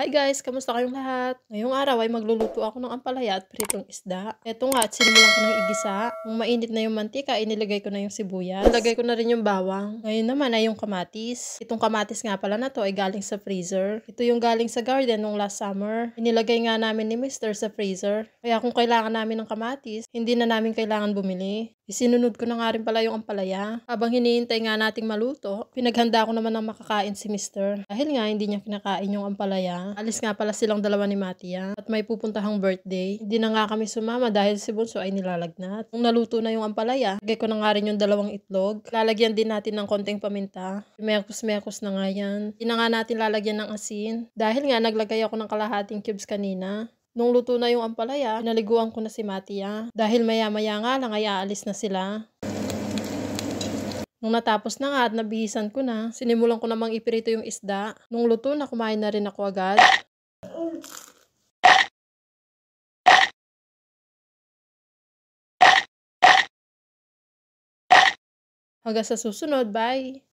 Hi guys! Kamusta kayong lahat? Ngayong araw ay magluluto ako ng ampalaya at pritong isda. Ito nga at sinimulan ko ng igisa. Kung mainit na yung mantika, inilagay ko na yung sibuyas. Ilagay ko na rin yung bawang. Ngayon naman ay yung kamatis. Itong kamatis nga pala na to ay galing sa freezer. Ito yung galing sa garden nung last summer. Inilagay nga namin ni Mr. sa freezer. Kaya kung kailangan namin ng kamatis, hindi na namin kailangan bumili. Isinunod ko na nga rin pala yung ampalaya. Habang hinihintay nga nating maluto, pinaghanda ko naman ng makakain si mister. Dahil nga hindi niya kinakain yung ampalaya, alis nga pala silang dalawa ni Matia at may pupuntahang birthday. Hindi na nga kami sumama dahil si Bunso ay nilalagnat. Kung naluto na yung ampalaya, lagay ko na nga rin yung dalawang itlog. Lalagyan din natin ng konting paminta. Mekos-mekos na nga yan. Hindi na nga natin lalagyan ng asin. Dahil nga naglagay ako ng kalahating cubes kanina. Nung luto na yung ampalaya, naliguan ko na si Matia. Ah. Dahil maya-maya nga lang ay aalis na sila. Nung natapos na nga at nabihisan ko na, sinimulan ko namang ipirito yung isda. Nung luto na kumain na rin ako agad. Hanggang sa susunod, bye!